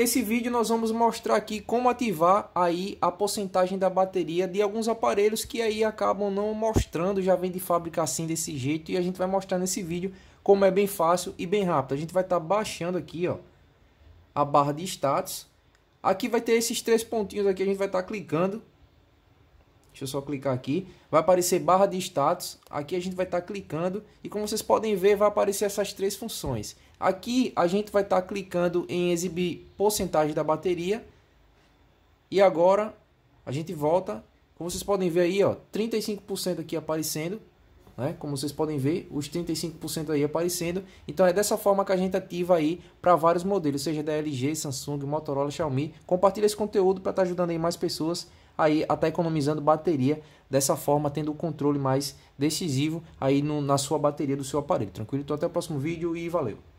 Nesse vídeo nós vamos mostrar aqui como ativar aí a porcentagem da bateria de alguns aparelhos que aí acabam não mostrando, já vem de fábrica assim desse jeito e a gente vai mostrar nesse vídeo como é bem fácil e bem rápido. A gente vai estar tá baixando aqui ó, a barra de status, aqui vai ter esses três pontinhos aqui, a gente vai estar tá clicando, deixa eu só clicar aqui, vai aparecer barra de status, aqui a gente vai estar tá clicando e como vocês podem ver vai aparecer essas três funções. Aqui a gente vai estar tá clicando em exibir porcentagem da bateria. E agora a gente volta. Como vocês podem ver aí, ó, 35% aqui aparecendo. Né? Como vocês podem ver, os 35% aí aparecendo. Então é dessa forma que a gente ativa aí para vários modelos, seja da LG, Samsung, Motorola, Xiaomi. Compartilha esse conteúdo para estar tá ajudando aí mais pessoas aí até tá economizando bateria, dessa forma tendo o um controle mais decisivo aí no, na sua bateria do seu aparelho. Tranquilo? Então até o próximo vídeo e valeu.